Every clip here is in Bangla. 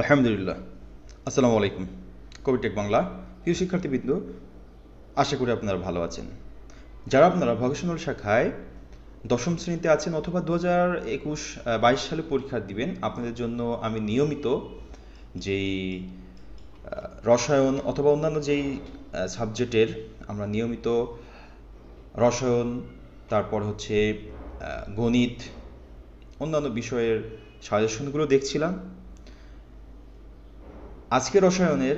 আলহামদুলিল্লাহ আসসালামু আলাইকুম কবিটেক বাংলা প্রিয় শিক্ষার্থীবৃন্দ আশা করি আপনারা ভালো আছেন যারা আপনারা ভকেশনাল শাখায় দশম শ্রেণীতে আছেন অথবা দু হাজার একুশ বাইশ সালে পরীক্ষা দিবেন আপনাদের জন্য আমি নিয়মিত যেই রসায়ন অথবা অন্যান্য যেই সাবজেক্টের আমরা নিয়মিত রসায়ন তারপর হচ্ছে গণিত অন্যান্য বিষয়ের সাজেশনগুলো দেখছিলাম আজকে রসায়নের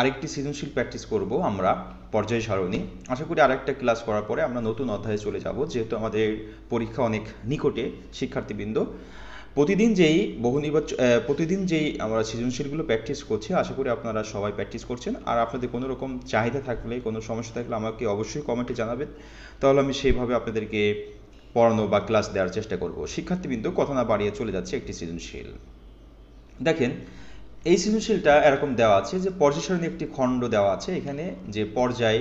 আরেকটি সৃজনশীল প্র্যাকটিস করব আমরা পর্যায় সারণী আশা করি আরেকটা ক্লাস করার পরে আমরা নতুন অধ্যায়ে চলে যাব যেহেতু আমাদের পরীক্ষা অনেক নিকটে শিক্ষার্থীবৃন্দ প্রতিদিন যেই বহু নির্বাচন প্রতিদিন যেই আমরা সৃজনশীলগুলো প্র্যাকটিস করছি আশা করি আপনারা সবাই প্র্যাকটিস করছেন আর আপনাদের কোনো রকম চাহিদা থাকলে কোনো সমস্যা থাকলে আমাকে অবশ্যই কমেন্টে জানাবেন তাহলে আমি সেইভাবে আপনাদেরকে পড়ানো বা ক্লাস দেওয়ার চেষ্টা করব শিক্ষার্থীবৃন্দ কথা না বাড়িয়ে চলে যাচ্ছে একটি সৃজনশীল দেখেন এই সৃজনশীলটা এরকম দেওয়া আছে যে পর্যায় একটি খণ্ড দেওয়া আছে এখানে যে পর্যায়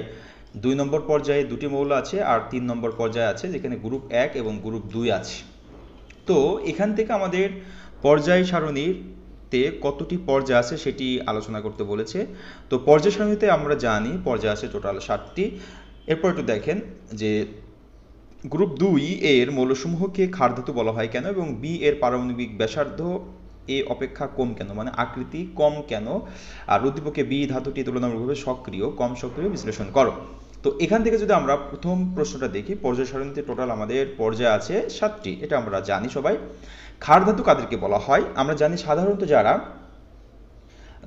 দুই নম্বর পর্যায়ে দুটি মৌল আছে আর তিন নম্বর পর্যায়ে আছে যেখানে গ্রুপ এক এবং গ্রুপ দুই আছে তো এখান থেকে আমাদের পর্যায় সারণীর তে কতটি পর্যায় আছে সেটি আলোচনা করতে বলেছে তো পর্যায় সারণীতে আমরা জানি পর্যায় আছে টোটাল সাতটি এরপর একটু দেখেন যে গ্রুপ দুই এর মৌলসমূহকে খারধাতু বলা হয় কেন এবং বি এর পারমাণবিক ব্যাসার্ধ এ অপেক্ষা কম কেন মানে আকৃতি কম কেন আর রুদ্রপক্ষে বি ধাতুটি তুলনামূলকভাবে সক্রিয় কম সক্রিয় বিশ্লেষণ করো তো এখান থেকে যদি আমরা প্রথম প্রশ্নটা দেখি পর্যায় সারণীতে টোটাল আমাদের পর্যায় আছে সাতটি এটা আমরা জানি সবাই ক্ষার ধাতু কাদেরকে বলা হয় আমরা জানি সাধারণত যারা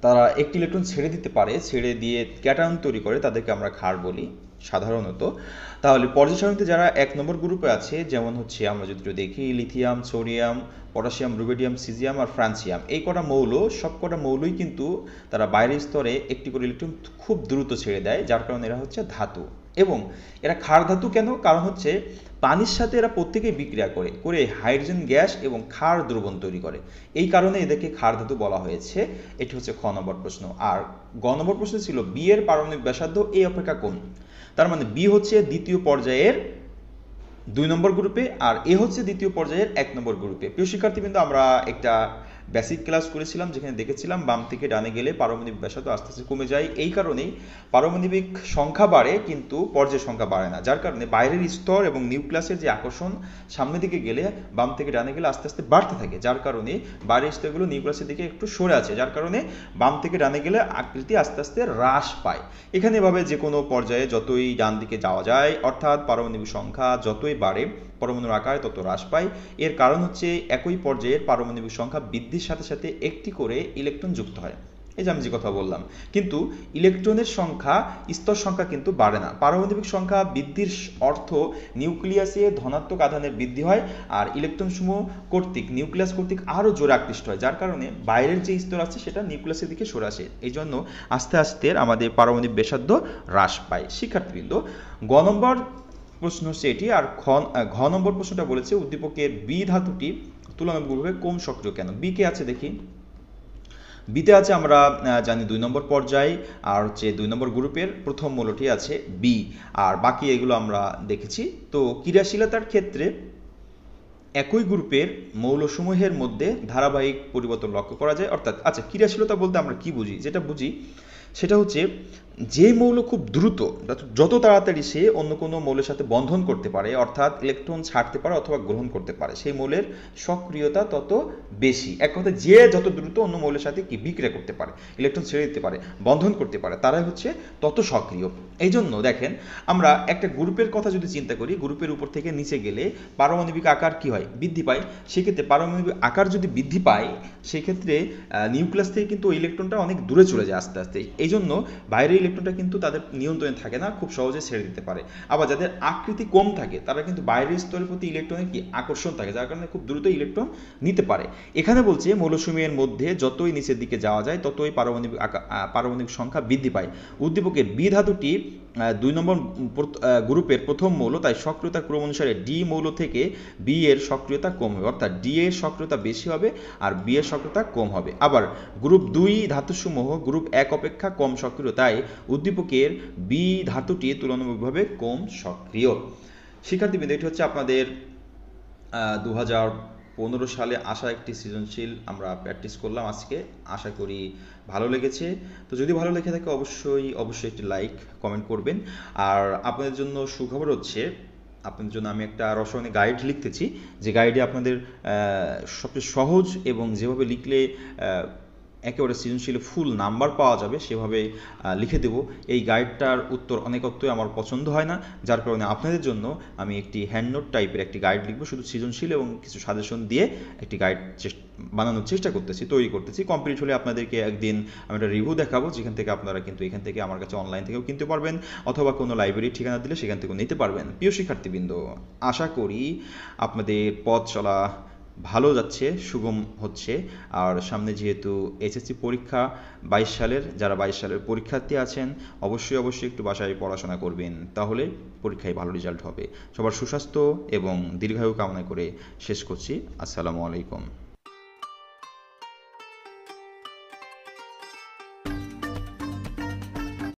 তারা একটি ইলেকট্রন ছেড়ে দিতে পারে ছেড়ে দিয়ে ক্যাটায়ন তৈরি করে তাদেরকে আমরা ক্ষার বলি সাধারণত তাহলে পর্যায় সারণীতে যারা এক নম্বর গ্রুপে আছে যেমন হচ্ছে আমরা যদি দেখি lithium sodium potassium rubidium caesium আর ফ্রান্সিয়াম এই কটা মৌল সব কটা মৌলই কিন্তু তারা বাইরের স্তরে একটি করে ইলেকট্রন খুব দ্রুত ছেড়ে দেয় যার কারণে এরা হচ্ছে ধাতু এবং এরা ক্ষার ধাতু কেন কারণ হচ্ছে পানির সাথে এরা প্রত্যেকেই বিক্রিয়া করে করে হাইড্রোজেন গ্যাস এবং ক্ষার দ্রবণ তৈরি করে এই কারণে এদেরকে ক্ষার ধাতু বলা হয়েছে এটি হচ্ছে খ নম্বর প্রশ্ন আর গ নম্বর প্রশ্ন ছিল বি এর পারমাণবিক ব্যাসার্ধ এই অপেক্ষা কোন তার মানে বি হচ্ছে দ্বিতীয় পর্যায়ের দুই নম্বর গ্রুপে আর এ হচ্ছে দ্বিতীয় পর্যায়ের এক নম্বর গ্রুপে প্রিয় শিক্ষার্থীবৃন্দ আমরা একটা বেসিক ক্লাস করেছিলাম যেখানে দেখেছিলাম বাম থেকে ডানে গেলে পারমাণবিক ব্যাসার্ধ আস্তে আস্তে কমে যায় এই কারণেই পারমাণবিক সংখ্যা বাড়ে কিন্তু পর্যায় সংখ্যা বাড়ে না যার কারণে বাইরের স্তর এবং নিউক্লিয়াসের যে আকর্ষণ সামনের দিকে গেলে বাম থেকে ডানে গেলে আস্তে আস্তে বাড়তে থাকে যার কারণে বাইরের স্তরগুলো নিউক্লিয়াসের দিকে একটু সরে আছে যার কারণে বাম থেকে ডানে গেলে আকৃতি আস্তে আস্তে হ্রাস পায় এখানে এভাবে যে কোনো পর্যায়ে যতই ডান দিকে যাওয়া যায় অর্থাৎ পারমাণবিক সংখ্যা যতই বাড়ে পরমাণুর আকার তত হ্রাস পায় এর কারণ হচ্ছে একই পর্যায়ের পারমাণবিক সংখ্যা বৃদ্ধির সাথে সাথে একটি করে ইলেকট্রন যুক্ত হয় এই যে আমি যে কথা বললাম কিন্তু ইলেকট্রনের সংখ্যা স্তর সংখ্যা কিন্তু বাড়ে না পারমাণবিক সংখ্যা বৃদ্ধির অর্থ নিউক্লিয়াসে ধনাত্মক আধানের বৃদ্ধি হয় আর ইলেকট্রনসমূহ কর্তৃক নিউক্লিয়াস কর্তৃক আরও জোরে আকৃষ্ট হয় যার কারণে বাইরের যে স্তর আছে সেটা নিউক্লিয়াসের দিকে সরে আসে এই জন্য আস্তে আস্তে আমাদের পারমাণবিক বেসাদ্য হ্রাস পায় শিক্ষার্থীবৃন্দ গ নম্বর প্রশ্ন হচ্ছে এটি আর খ ঘ নম্বর প্রশ্নটা বলেছে উদ্দীপকের বি ধাতুটি তুলনামূলকভাবে কম সক্রিয় কেন বি কে আছে দেখি বিতে আছে আমরা জানি দুই নম্বর পর্যায়ে আর হচ্ছে দুই নম্বর গ্রুপের প্রথম মূলটি আছে বি আর বাকি এগুলো আমরা দেখেছি তো ক্রিয়াশীলতার ক্ষেত্রে একই গ্রুপের মৌলসমূহের মধ্যে ধারাবাহিক পরিবর্তন লক্ষ্য করা যায় অর্থাৎ আচ্ছা ক্রিয়াশীলতা বলতে আমরা কি বুঝি যেটা বুঝি সেটা হচ্ছে যে মৌল খুব দ্রুত যত তাড়াতাড়ি সে অন্য কোনো মৌলের সাথে বন্ধন করতে পারে অর্থাৎ ইলেকট্রন ছাড়তে পারে অথবা গ্রহণ করতে পারে সেই মৌলের সক্রিয়তা তত বেশি এক কথা যে যত দ্রুত অন্য মৌলের সাথে কি বিক্রিয়া করতে পারে ইলেকট্রন ছেড়ে দিতে পারে বন্ধন করতে পারে তারাই হচ্ছে তত সক্রিয় এই জন্য দেখেন আমরা একটা গ্রুপের কথা যদি চিন্তা করি গ্রুপের উপর থেকে নিচে গেলে পারমাণবিক আকার কি হয় বৃদ্ধি পায় সেক্ষেত্রে পারমাণবিক আকার যদি বৃদ্ধি পায় সেক্ষেত্রে নিউক্লিয়াস থেকে কিন্তু ইলেকট্রনটা অনেক দূরে চলে যায় আস্তে আস্তে এই জন্য বাইরে ইলেকট্রনটা কিন্তু তাদের নিয়ন্ত্রণে থাকে না খুব সহজে ছেড়ে দিতে পারে আবার যাদের আকৃতি কম থাকে তারা কিন্তু বাইরের স্তরের প্রতি ইলেকট্রনের কি আকর্ষণ থাকে যার কারণে খুব দ্রুত ইলেকট্রন নিতে পারে এখানে বলছে মৌলসমূহের মধ্যে যতই নিচের দিকে যাওয়া যায় ততই পারমাণবিক পারমাণবিক সংখ্যা বৃদ্ধি পায় উদ্দীপকের বি ধাতুটি দুই নম্বর গ্রুপের প্রথম মৌল তাই সক্রিয়তা ক্রম অনুসারে ডি মৌল থেকে বি এর সক্রিয়তা কম হবে অর্থাৎ ডি এর সক্রিয়তা বেশি হবে আর বি এর সক্রিয়তা কম হবে আবার গ্রুপ দুই ধাতুসমূহ গ্রুপ এক অপেক্ষা কম সক্রিয় তাই উদ্দীপকের বি ধাতুটি তুলনামূলকভাবে কম সক্রিয় শিক্ষার্থীবৃন্দ এটি হচ্ছে আপনাদের দু পনেরো সালে আসা একটি সৃজনশীল আমরা প্র্যাকটিস করলাম আজকে আশা করি ভালো লেগেছে তো যদি ভালো লেগে থাকে অবশ্যই অবশ্যই একটি লাইক কমেন্ট করবেন আর আপনাদের জন্য সুখবর হচ্ছে আপনাদের জন্য আমি একটা রসায়নে গাইড লিখতেছি যে গাইডে আপনাদের সবচেয়ে সহজ এবং যেভাবে লিখলে একেবারে সৃজনশীল ফুল নাম্বার পাওয়া যাবে সেভাবে লিখে দেব এই গাইডটার উত্তর অনেকত্বই আমার পছন্দ হয় না যার কারণে আপনাদের জন্য আমি একটি হ্যান্ডনোট টাইপের একটি গাইড লিখবো শুধু সৃজনশীল এবং কিছু সাজেশন দিয়ে একটি গাইড বানানোর চেষ্টা করতেছি তৈরি করতেছি কমপ্লিট হলে আপনাদেরকে একদিন আমি একটা রিভিউ দেখাবো যেখান থেকে আপনারা কিন্তু এখান থেকে আমার কাছে অনলাইন থেকেও কিনতে পারবেন অথবা কোনো লাইব্রেরির ঠিকানা দিলে সেখান থেকেও নিতে পারবেন প্রিয় শিক্ষার্থীবৃন্দ আশা করি আপনাদের পথ চলা ভালো যাচ্ছে সুগম হচ্ছে আর সামনে যেহেতু এসএসসি পরীক্ষা বাইশ সালের যারা বাইশ সালের পরীক্ষার্থী আছেন অবশ্যই অবশ্যই একটু বাসায় পড়াশোনা করবেন তাহলে পরীক্ষায় ভালো রেজাল্ট হবে সবার সুস্বাস্থ্য এবং দীর্ঘায়ু কামনা করে শেষ করছি আসসালামু আলাইকুম